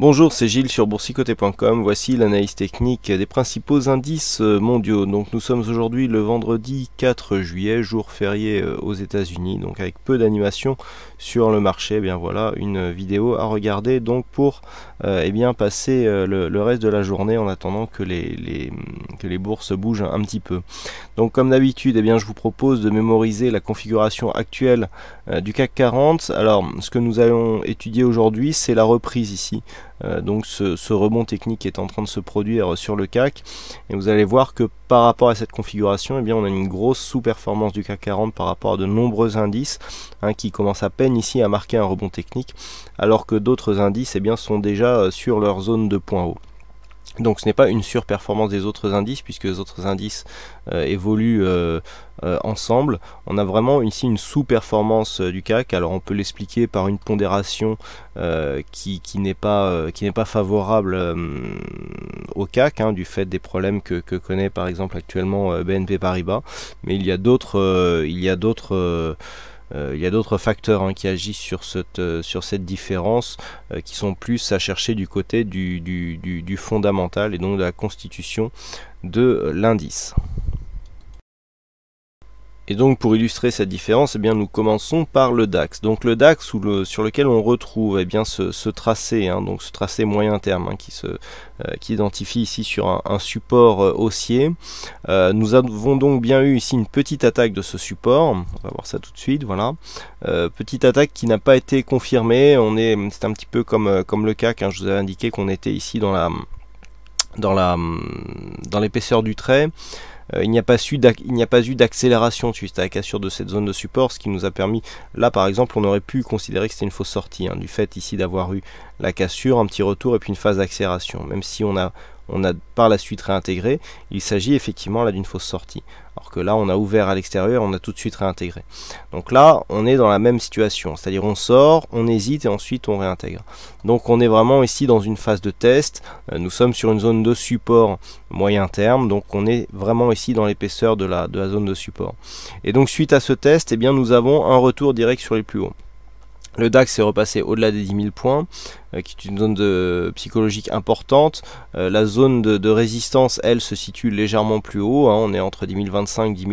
Bonjour, c'est Gilles sur boursicoté.com. Voici l'analyse technique des principaux indices euh, mondiaux. Donc nous sommes aujourd'hui le vendredi 4 juillet, jour férié euh, aux États-Unis, donc avec peu d'animation sur le marché. Eh bien voilà, une vidéo à regarder donc pour euh, eh bien passer le, reste de la journée en attendant que les, que les bourses bougent un, petit peu. Donc comme d'habitude, eh bien je vous propose de mémoriser la configuration actuelle du CAC 40. Alors ce que nous allons étudier aujourd'hui, c'est la reprise ici euh, donc ce, rebond technique est en train de se produire sur le CAC et vous allez voir que par rapport à cette configuration eh bien on a une grosse sous-performance du CAC 40 par rapport à de nombreux indices hein, qui commencent à peine ici à marquer un rebond technique alors que d'autres indices eh bien sont déjà euh, sur leur zone de point haut. Donc ce n'est pas une surperformance des autres indices puisque les autres indices euh, évoluent euh, euh, ensemble. On a vraiment ici une sous-performance du CAC. Alors on peut l'expliquer par une pondération qui, n'est pas, favorable au CAC hein, du fait des problèmes que, que connaît par exemple actuellement BNP Paribas. Mais il y a d'autres... il y a d'autres euh, il y a d'autres facteurs hein, qui agissent sur cette, euh, différence, euh, qui sont plus à chercher du côté du fondamental et donc de la constitution de l'indice. Et donc pour illustrer cette différence, eh bien, nous commençons par le DAX. Donc le DAX sur lequel on retrouve eh bien, ce, tracé, hein, donc ce tracé moyen terme hein, qui, se, euh, qui identifie ici sur un, support euh, haussier. Euh, nous avons donc bien eu ici une petite attaque de ce support. On va voir ça tout de suite, voilà. petite attaque qui n'a pas été confirmée. On est, c'est un petit peu comme, comme le CAC. Hein, je vous avais indiqué qu'on était ici dans la dans la dans l'épaisseur du trait. Euh, il n'y a pas eu d'accélération suite à la cassure de cette zone de support, ce qui nous a permis, là par exemple, on aurait pu considérer que c'était une fausse sortie, hein, du fait ici d'avoir eu la cassure, un petit retour et puis une phase d'accélération, même si on a on a par la suite réintégré, il s'agit effectivement là d'une fausse sortie. Alors que là, on a ouvert à l'extérieur, on a tout de suite réintégré. Donc là, on est dans la même situation, c'est-à-dire on sort, on hésite et ensuite on réintègre. Donc on est vraiment ici dans une phase de test, euh, nous sommes sur une zone de support moyen terme, donc on est vraiment ici dans l'épaisseur de la, de la zone de support. Et donc suite à ce test, eh bien, nous avons un retour direct sur les plus hauts. Le DAX est repassé au-delà des 10 000 points. Euh, qui est une zone psychologique importante. Euh, la zone de, résistance, elle, se situe légèrement plus haut. Hein. on est entre 10 025 et 10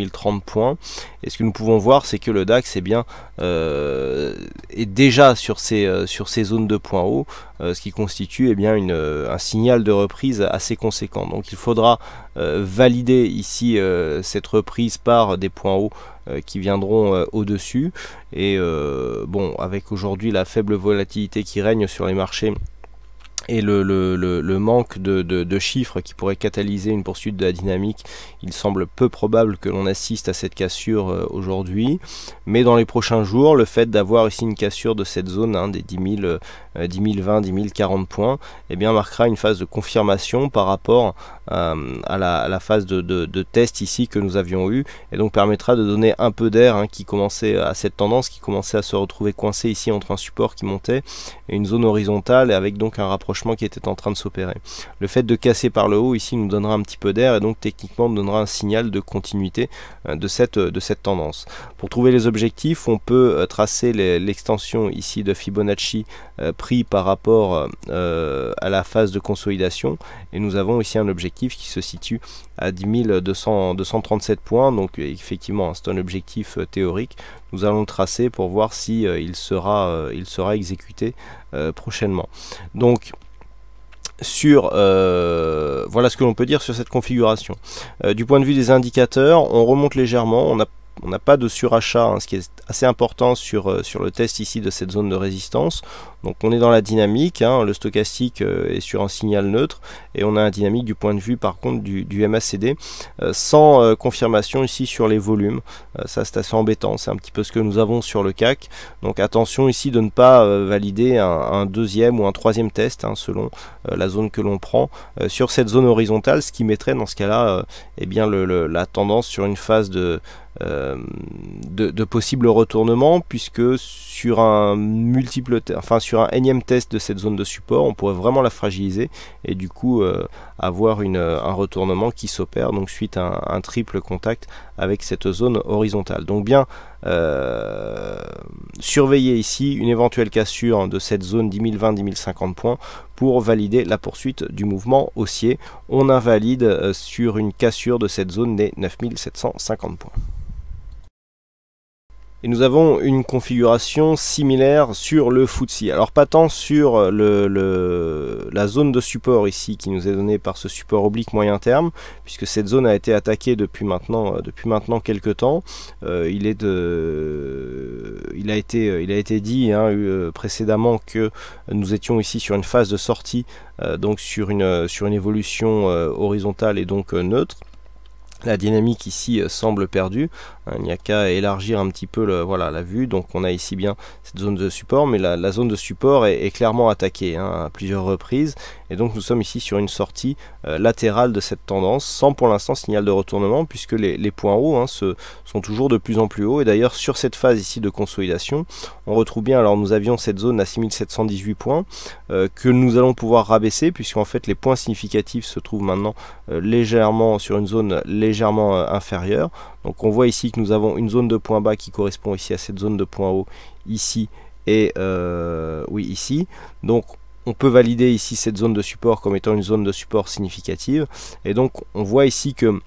points. Et ce que nous pouvons voir, c'est que le DAX est, bien, euh, est déjà sur ces, sur ces zones de points hauts, ce qui constitue eh bien, un signal de reprise assez conséquent. Donc il faudra valider ici cette reprise par des points hauts qui viendront au-dessus. Et bon, avec aujourd'hui la faible volatilité qui règne sur les marchés, et le, manque de, chiffres qui pourrait catalyser une poursuite de la dynamique, il semble peu probable que l'on assiste à cette cassure euh, aujourd'hui. Mais dans les prochains jours, le fait d'avoir ici une cassure de cette zone hein, des 10 000, 10 020, 10 040 points, eh bien marquera une phase de confirmation par rapport euh, à, la, phase de, test ici que nous avions eu et donc permettra de donner un peu d'air hein, qui commençait à cette tendance qui commençait à se retrouver coincé ici entre un support qui montait et une zone horizontale et avec donc un rapprochement qui était en train de s'opérer. Le fait de casser par le haut ici nous donnera un petit peu d'air et donc techniquement donnera un signal de continuité euh, de cette, de cette tendance. Pour trouver les objectifs, on peut euh, tracer l'extension ici de Fibonacci pris par rapport à la phase de consolidation et nous avons ici un objectif qui se situe à 10 237 points, donc euh, effectivement c'est un objectif euh, théorique. Nous allons tracer pour voir si euh, il, sera, il sera exécuté prochainement. Donc sur voilà ce que l'on peut dire sur cette configuration. du point de vue des indicateurs, on remonte légèrement, on on n'a pas de surachat, hein, ce qui est assez important sur, sur le test ici de cette zone de résistance. Donc on est dans la dynamique, hein. le stochastique euh, est sur un signal neutre et on a un dynamique du point de vue par contre du, MACD euh, sans euh, confirmation ici sur les volumes. ça c'est assez embêtant, c'est un petit peu ce que nous avons sur le CAC. Donc attention ici de ne pas valider un, deuxième ou un troisième test hein, selon la zone que l'on prend sur cette zone horizontale, ce qui mettrait dans ce cas-là eh bien la tendance sur une phase de, de, possible retournement puisque sur un multiple enfin sur un énième test de cette zone de support, on pourrait vraiment la fragiliser et du coup euh, avoir euh, un retournement qui s'opère donc suite à un, triple contact avec cette zone horizontale. Donc bien euh, surveiller ici une éventuelle cassure de cette zone 10 10.050 10 points pour valider la poursuite du mouvement haussier. On invalide sur une cassure de cette zone des 9750 points. Et nous avons une configuration similaire sur le footsie. Alors pas tant sur euh, la zone de support ici qui nous est donnée par ce support oblique moyen terme, puisque cette zone a été attaquée depuis maintenant, euh, depuis maintenant quelques temps. Euh, il, a été, dit hein, précédemment que nous étions ici sur une phase de sortie, donc sur une, sur une évolution horizontale et donc neutre la dynamique ici semble perdue. Hein, il n'y a qu'à élargir un petit peu le, voilà, la vue. Donc on a ici bien cette zone de support, mais la, zone de support est, clairement attaquée hein, à plusieurs reprises. Et donc nous sommes ici sur une sortie euh, latérale de cette tendance, sans pour l'instant signal de retournement, puisque les, points hauts hein, se, sont toujours de plus en plus hauts. Et d'ailleurs sur cette phase ici de consolidation, on retrouve bien, alors nous avions cette zone à 6718 points, euh, que nous allons pouvoir rabaisser, puisqu'en fait les points significatifs se trouvent maintenant euh, légèrement sur une zone légèrement inférieure. Donc on voit ici que nous avons une zone de point bas qui correspond ici à cette zone de point haut, ici et euh, oui ici. Donc on peut valider ici cette zone de support comme étant une zone de support significative. Et donc on voit ici que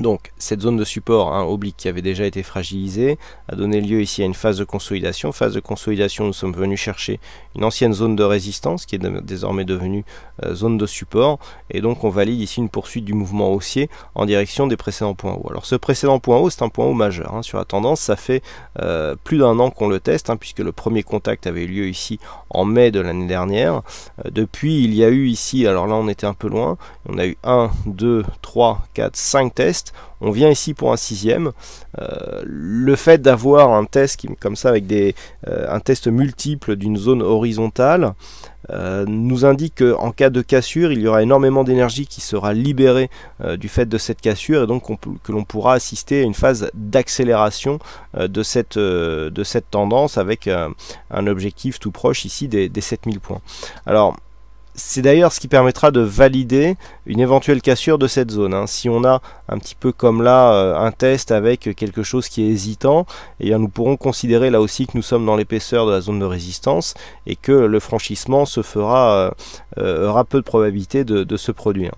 donc cette zone de support hein, oblique qui avait déjà été fragilisée a donné lieu ici à une phase de consolidation. Phase de consolidation, nous sommes venus chercher une ancienne zone de résistance qui est désormais devenue euh, zone de support. Et donc on valide ici une poursuite du mouvement haussier en direction des précédents points hauts. Alors ce précédent point haut, c'est un point haut majeur hein, sur la tendance. Ça fait euh, plus d'un an qu'on le teste hein, puisque le premier contact avait eu lieu ici en mai de l'année dernière. Euh, depuis, il y a eu ici, alors là on était un peu loin, on a eu 1, 2, 3, 4, 5 tests on vient ici pour un sixième. Euh, le fait d'avoir un test comme ça avec des, euh, un test multiple d'une zone horizontale euh, nous indique qu'en cas de cassure, il y aura énormément d'énergie qui sera libérée du fait de cette cassure et donc que l'on pourra assister à une phase d'accélération de, cette, de cette tendance avec un objectif tout proche ici des, des 7000 points. Alors, c'est d'ailleurs ce qui permettra de valider une éventuelle cassure de cette zone. Hein. Si on a un petit peu comme là euh, un test avec quelque chose qui est hésitant, et eh nous pourrons considérer là aussi que nous sommes dans l'épaisseur de la zone de résistance et que le franchissement euh, euh, aura peu de probabilité de se produire.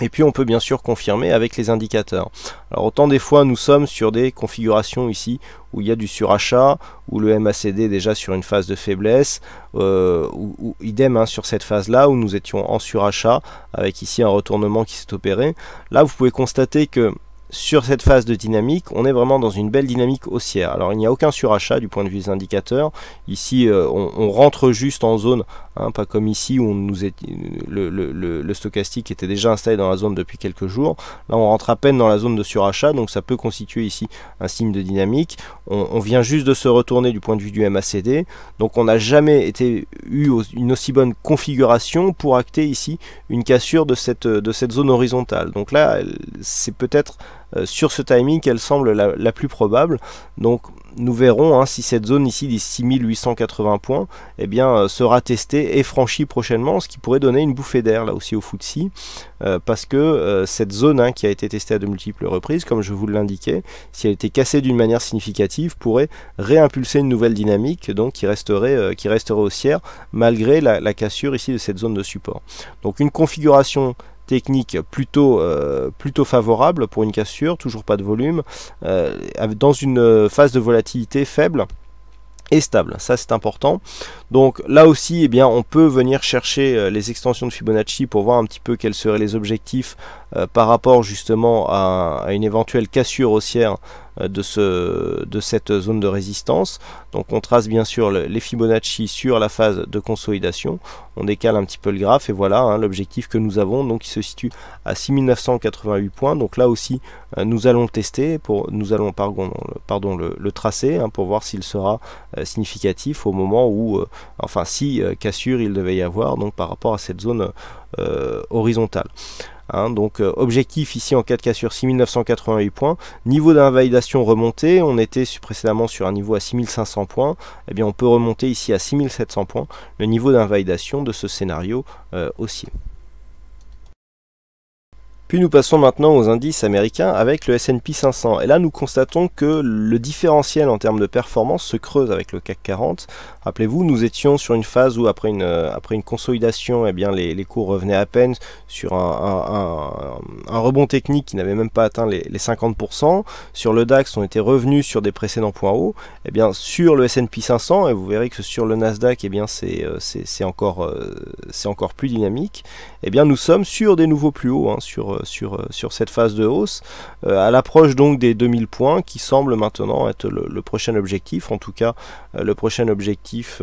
Et puis on peut bien sûr confirmer avec les indicateurs. Alors autant des fois nous sommes sur des configurations ici où il y a du surachat, où le MACD est déjà sur une phase de faiblesse, euh, ou, idem hein, sur cette phase là où nous étions en surachat avec ici un retournement qui s'est opéré. Là vous pouvez constater que sur cette phase de dynamique, on est vraiment dans une belle dynamique haussière. Alors il n'y a aucun surachat du point de vue des indicateurs. Ici, euh, on, on, rentre juste en zone Hein, pas comme ici où on nous est, le, le, le, stochastique était déjà installé dans la zone depuis quelques jours. Là, on rentre à peine dans la zone de surachat, donc ça peut constituer ici un signe de dynamique. On, vient juste de se retourner du point de vue du MACD, donc on n'a jamais été, eu une aussi bonne configuration pour acter ici une cassure de cette, de cette zone horizontale. Donc là, c'est peut-être euh, sur ce timing qu'elle semble la, la plus probable. Donc nous verrons hein, si cette zone ici des 6880 points eh bien, euh, sera testée et franchie prochainement, ce qui pourrait donner une bouffée d'air là aussi au FTSE, euh, parce que euh, cette zone hein, qui a été testée à de multiples reprises, comme je vous l'indiquais, si elle était cassée d'une manière significative, pourrait réimpulser une nouvelle dynamique donc qui resterait, qui haussière malgré la, la cassure ici de cette zone de support. Donc une configuration technique plutôt, euh, plutôt favorable pour une cassure, toujours pas de volume, euh, dans une euh, phase de volatilité faible et stable, ça c'est important. Donc là aussi, eh bien, on peut venir chercher les extensions de Fibonacci pour voir un petit peu quels seraient les objectifs euh, par rapport justement à, une éventuelle cassure haussière euh, de, ce, de cette zone de résistance. Donc on trace bien sûr les Fibonacci sur la phase de consolidation. On décale un petit peu le graphe et voilà hein, l'objectif que nous avons. Donc il se situe à 6988 points. Donc là aussi euh, nous allons tester, pour, nous allons pardon, le, tracer hein, pour voir s'il sera significatif au moment où, enfin si cassure il devait y avoir donc par rapport à cette zone horizontale. Hein, donc euh, objectif ici en 4 k sur 6988 points. Niveau d'invalidation remonté, on était précédemment sur un niveau à 6500 points. Eh bien on peut remonter ici à 6700 points le niveau d'invalidation de ce scénario euh, aussi. Puis nous passons maintenant aux indices américains avec le S&P 500. Et là, nous constatons que le différentiel en termes de performance se creuse avec le CAC 40. Rappelez-vous, nous étions sur une phase où après une, euh, après une consolidation, eh bien, les, cours revenaient à peine sur un, rebond technique qui n'avait même pas atteint les, 50%. Sur le DAX, on était revenu sur des précédents points hauts. et eh bien, sur le S&P 500, et vous verrez que sur le Nasdaq, eh bien, c'est, euh, c'est, encore, euh, c'est encore plus dynamique. et eh bien, nous sommes sur des nouveaux plus hauts, hein, sur euh, sur, cette phase de hausse, euh, à l'approche donc des 2000 points qui semble maintenant être le, prochain objectif, en tout cas euh, le prochain objectif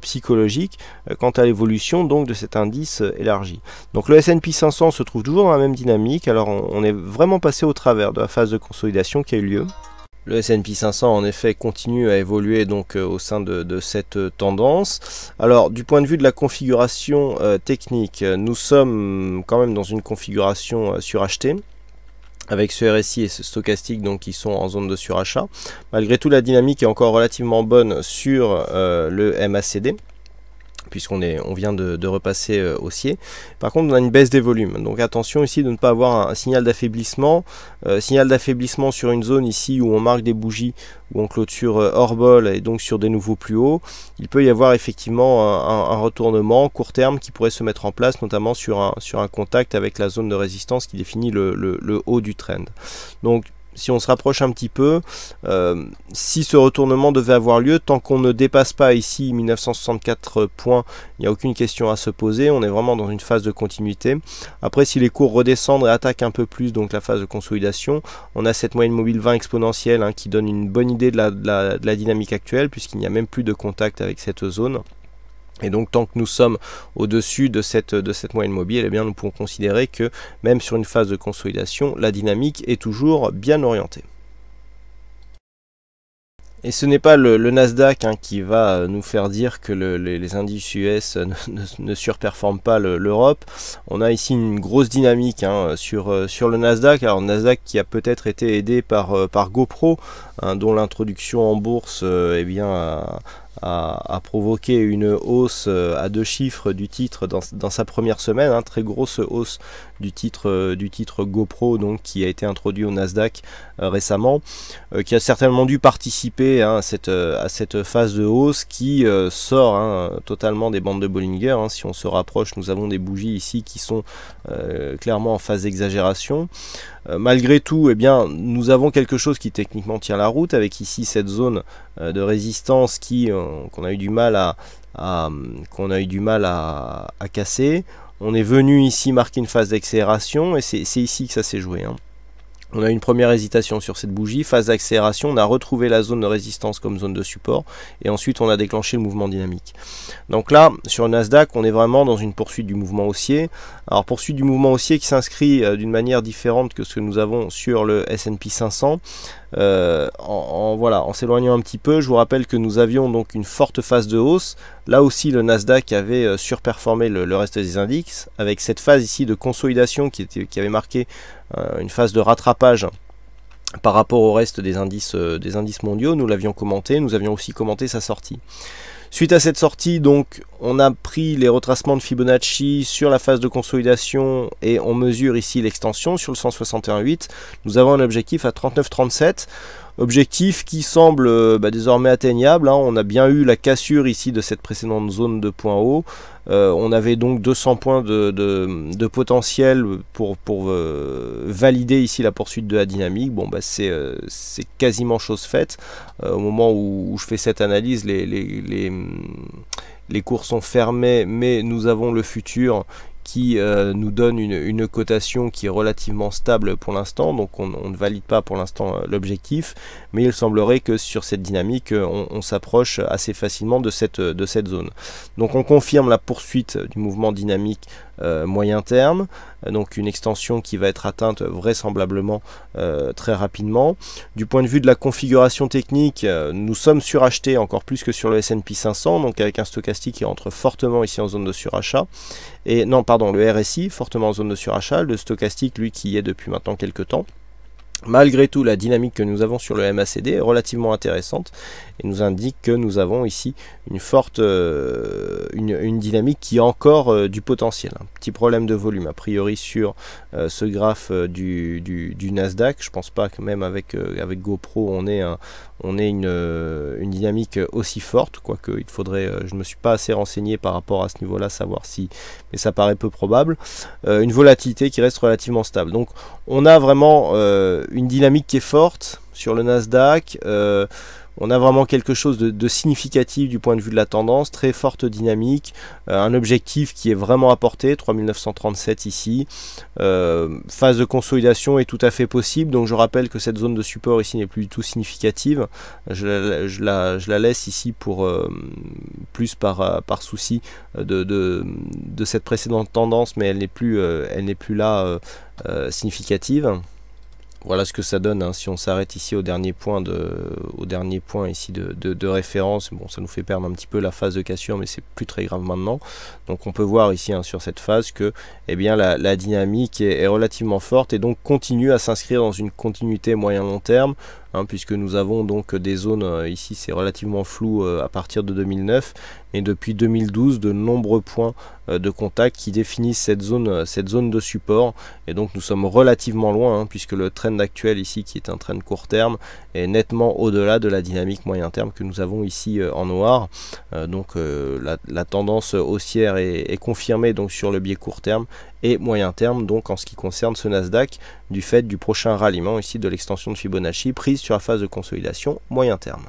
psychologique quant à l'évolution donc de cet indice élargi. Donc le S&P 500 se trouve toujours dans la même dynamique, alors on est vraiment passé au travers de la phase de consolidation qui a eu lieu. Le S&P 500 en effet continue à évoluer donc euh, au sein de, cette euh, tendance. Alors du point de vue de la configuration euh, technique, nous sommes quand même dans une configuration surachetée avec ce RSI et ce stochastique donc qui sont en zone de surachat. Malgré tout la dynamique est encore relativement bonne sur le MACD puisqu'on est, on vient de, repasser euh, haussier. Par contre, on a une baisse des volumes. Donc attention ici de ne pas avoir un, signal d'affaiblissement. Euh, signal d'affaiblissement sur une zone ici où on marque des bougies, où on clôture euh, hors bol et donc sur des nouveaux plus hauts. Il peut y avoir effectivement un, retournement court terme qui pourrait se mettre en place, notamment sur un, sur un contact avec la zone de résistance qui définit le, le haut du trend. Donc si on se rapproche un petit peu, euh, si ce retournement devait avoir lieu, tant qu'on ne dépasse pas ici 1964 points, il n'y a aucune question à se poser, on est vraiment dans une phase de continuité. Après, si les cours redescendent et attaquent un peu plus, donc la phase de consolidation, on a cette moyenne mobile 20 exponentielle hein, qui donne une bonne idée de la dynamique actuelle, puisqu'il n'y a même plus de contact avec cette zone. Et donc tant que nous sommes au-dessus de cette, moyenne mobile, eh bien, nous pouvons considérer que même sur une phase de consolidation, la dynamique est toujours bien orientée. Et ce n'est pas le, Nasdaq hein, qui va nous faire dire que les, indices US ne, surperforment pas l'Europe. On a ici une grosse dynamique hein, euh, sur, le Nasdaq. Alors Nasdaq qui a peut-être été aidé par, euh, GoPro, hein, dont l'introduction en bourse euh, eh bien, a, a, provoqué une hausse euh, à deux chiffres du titre dans, sa première semaine, hein, très grosse hausse du titre, euh, du titre GoPro donc, qui a été introduit au Nasdaq euh, récemment, euh, qui a certainement dû participer hein, à, cette, à cette phase de hausse qui sort hein, totalement des bandes de Bollinger. Hein. Si on se rapproche, nous avons des bougies ici qui sont clairement en phase d'exagération malgré tout, et eh bien, nous avons quelque chose qui techniquement tient la route, avec ici cette zone de résistance qui qu'on a eu du mal à, qu'on a eu du mal à casser. On est venu ici marquer une phase d'accélération et c'est ici que ça s'est joué. Hein. On a une première hésitation sur cette bougie, phase d'accélération, on a retrouvé la zone de résistance comme zone de support, et ensuite on a déclenché le mouvement dynamique. Donc là, sur le Nasdaq, on est vraiment dans une poursuite du mouvement haussier. Alors poursuite du mouvement haussier qui s'inscrit euh, d'une manière différente que ce que nous avons sur le S&P 500. Euh, en, voilà, en s'éloignant un petit peu, je vous rappelle que nous avions donc une forte phase de hausse. Là aussi, le Nasdaq avait euh, surperformé le, reste des indices, avec cette phase ici de consolidation qui, avait marqué euh, une phase de rattrapage par rapport au reste des indices, des indices mondiaux. Nous l'avions commenté, nous avions aussi commenté sa sortie. Suite à cette sortie, donc, on a pris les retracements de Fibonacci sur la phase de consolidation et on mesure ici l'extension sur le 161.8. Nous avons un objectif à 39.37. Objectif qui semble euh, bah, désormais atteignable. Hein. On a bien eu la cassure ici de cette précédente zone de points haut. Euh, on avait donc 200 points de, potentiel pour, pour euh, valider ici la poursuite de la dynamique. Bon, bah, c'est quasiment chose faite. au moment où, je fais cette analyse, les, les cours sont fermés, mais nous avons le futur qui euh, nous donne une, une, cotation qui est relativement stable pour l'instant, donc on, ne valide pas pour l'instant euh, l'objectif, mais il semblerait que sur cette dynamique, euh, on, s'approche assez facilement euh, de cette, zone. Donc on confirme la poursuite du mouvement dynamique euh, moyen terme, donc une extension qui va être atteinte vraisemblablement très rapidement. Du point de vue de la configuration technique, nous sommes surachetés encore plus que sur le S&P 500, donc avec un stochastique qui entre fortement ici en zone de surachat, et non pardon, le RSI fortement en zone de surachat, le stochastique lui qui est depuis maintenant quelques temps. Malgré tout, la dynamique que nous avons sur le MACD est relativement intéressante et nous indique que nous avons ici une forte euh, une, dynamique qui a encore euh, du potentiel. Un petit problème de volume a priori sur euh, ce graphe du, Nasdaq. Je pense pas que même avec, avec GoPro on ait, un, on est euh, une, dynamique aussi forte, quoique il faudrait, euh, je ne me suis pas assez renseigné par rapport à ce niveau-là, savoir si, mais ça paraît peu probable, euh, une volatilité qui reste relativement stable. Donc on a vraiment une dynamique qui est forte sur le Nasdaq on a vraiment quelque chose de, significatif du point de vue de la tendance, très forte dynamique, euh, un objectif qui est vraiment apporté, 3937 ici. Euh, phase de consolidation est tout à fait possible, donc je rappelle que cette zone de support ici n'est plus du tout significative. Je, la, laisse ici pour euh, plus par, souci de, cette précédente tendance, mais elle n'est plus là significative voilà ce que ça donne. Hein. Si on s'arrête ici au dernier point de, au dernier point ici de, de, référence, bon, ça nous fait perdre un petit peu la phase de cassure, mais c'est plus très grave maintenant. Donc on peut voir ici hein, sur cette phase que, eh bien, la, dynamique est, relativement forte et donc continue à s'inscrire dans une continuité moyen long terme Hein, puisque nous avons donc des zones, euh, ici c'est relativement flou euh, à partir de 2009, et depuis 2012 de nombreux points euh, de contact qui définissent cette zone, cette zone de support, et donc nous sommes relativement loin, hein, puisque le trend actuel ici qui est un trend court terme et nettement au-delà de la dynamique moyen terme que nous avons ici euh, en noir. Euh, donc euh, la, tendance haussière est, confirmée donc sur le biais court terme et moyen terme donc en ce qui concerne ce Nasdaq du fait du prochain ralliement ici de l'extension de Fibonacci prise sur la phase de consolidation moyen terme.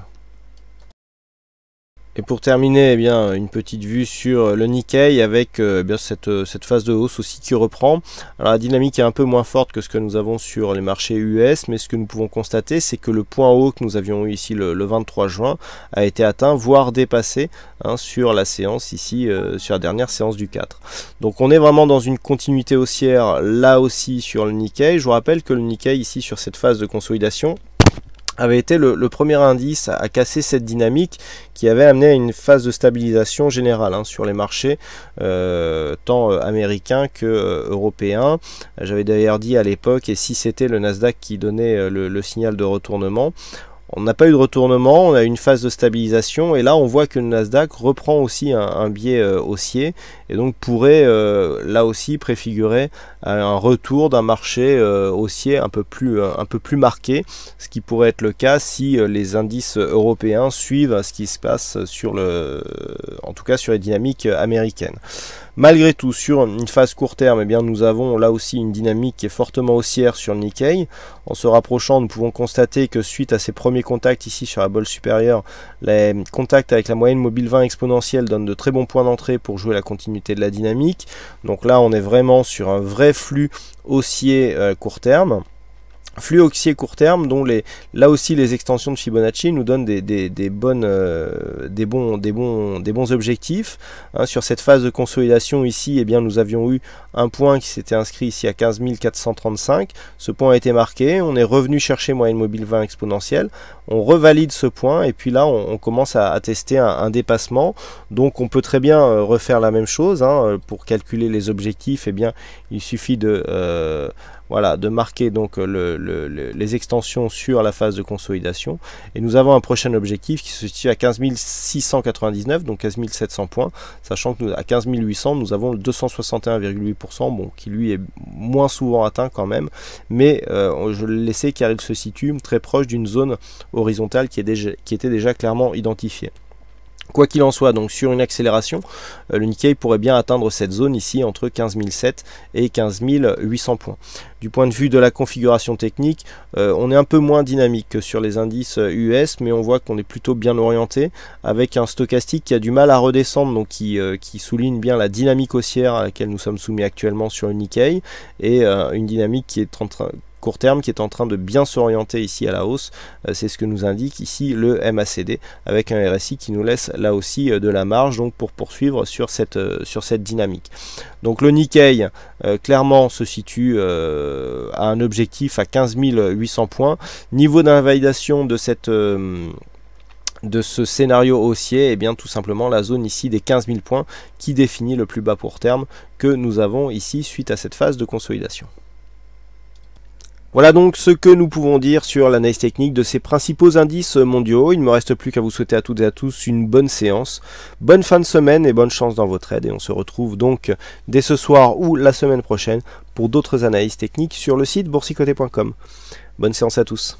Et pour terminer, eh bien, une petite vue sur euh, le Nikkei avec euh, eh euh, cette, phase de hausse aussi qui reprend. Alors la dynamique est un peu moins forte que ce que nous avons sur les marchés US, mais ce que nous pouvons constater, c'est que le point haut que nous avions eu ici le, 23 juin a été atteint, voire dépassé hein, sur la séance ici, sur la dernière séance du 4. Donc on est vraiment dans une continuité haussière là aussi sur le Nikkei. Je vous rappelle que le Nikkei ici sur cette phase de consolidation avait été le, premier indice à, casser cette dynamique qui avait amené à une phase de stabilisation générale hein, sur les marchés, euh, tant euh, américains que euh, européens. J'avais d'ailleurs dit à l'époque, et si c'était le Nasdaq qui donnait le, signal de retournement, on n'a pas eu de retournement, on a eu une phase de stabilisation et là on voit que le Nasdaq reprend aussi un, biais haussier et donc pourrait là aussi préfigurer un retour d'un marché euh, haussier un peu, plus, euh, un peu plus marqué, ce qui pourrait être le cas si euh, les indices européens suivent ce qui se passe sur le, en tout cas sur les dynamiques américaines. Malgré tout, sur une phase court terme, et eh bien, nous avons là aussi une dynamique qui est fortement haussière sur le Nikkei. En se rapprochant, nous pouvons constater que suite à ces premiers contacts ici sur la bolle supérieure, les contacts avec la moyenne mobile 20 exponentielle donnent de très bons points d'entrée pour jouer la continuité de la dynamique. Donc là, on est vraiment sur un vrai flux haussier euh, court terme Flux oxy court terme, dont les, là aussi les extensions de Fibonacci nous donnent des, bonnes, euh, des, bons, des, bons, des bons objectifs. Hein. sur cette phase de consolidation ici, eh bien, nous avions eu un point qui s'était inscrit ici à 15 435. Ce point a été marqué, on est revenu chercher moyenne mobile 20 exponentielle. On revalide ce point et puis là on, commence à, tester un, dépassement. Donc on peut très bien euh, refaire la même chose. Hein. pour calculer les objectifs, et eh bien, il suffit de... Euh, voilà, de marquer donc euh, les extensions sur la phase de consolidation. Et nous avons un prochain objectif qui se situe à 15 699, donc 15 700 points, sachant que nous, à 15 800, nous avons le 261,8%, qui lui est moins souvent atteint quand même, mais euh, je le laissais car il se situe très proche d'une zone horizontale qui, qui était déjà clairement identifiée. Quoi qu'il en soit, donc sur une accélération, euh, le Nikkei pourrait bien atteindre cette zone ici entre 15 et 15800 points. Du point de vue de la configuration technique, euh, on est un peu moins dynamique que sur les indices US, euh, mais on voit qu'on est plutôt bien orienté avec un stochastique qui a du mal à redescendre, donc qui, souligne bien la dynamique haussière à laquelle nous sommes soumis actuellement sur le Nikkei et une dynamique qui est en train court terme qui est en train de bien s'orienter ici à la hausse. Euh, c'est ce que nous indique ici le MACD avec un RSI qui nous laisse là aussi euh, de la marge donc pour poursuivre sur cette, euh, sur cette dynamique. Donc le Nikkei clairement se situe à un objectif à 15 800 points. Niveau d'invalidation de cette... de ce scénario haussier, et eh bien tout simplement la zone ici des 15 000 points qui définit le plus bas pour terme que nous avons ici suite à cette phase de consolidation. Voilà donc ce que nous pouvons dire sur l'analyse technique de ces principaux indices mondiaux. Il ne me reste plus qu'à vous souhaiter à toutes et à tous une bonne séance, bonne fin de semaine et bonne chance dans votre aide. Et on se retrouve donc dès ce soir ou la semaine prochaine pour d'autres analyses techniques sur le site boursicoté.com. Bonne séance à tous.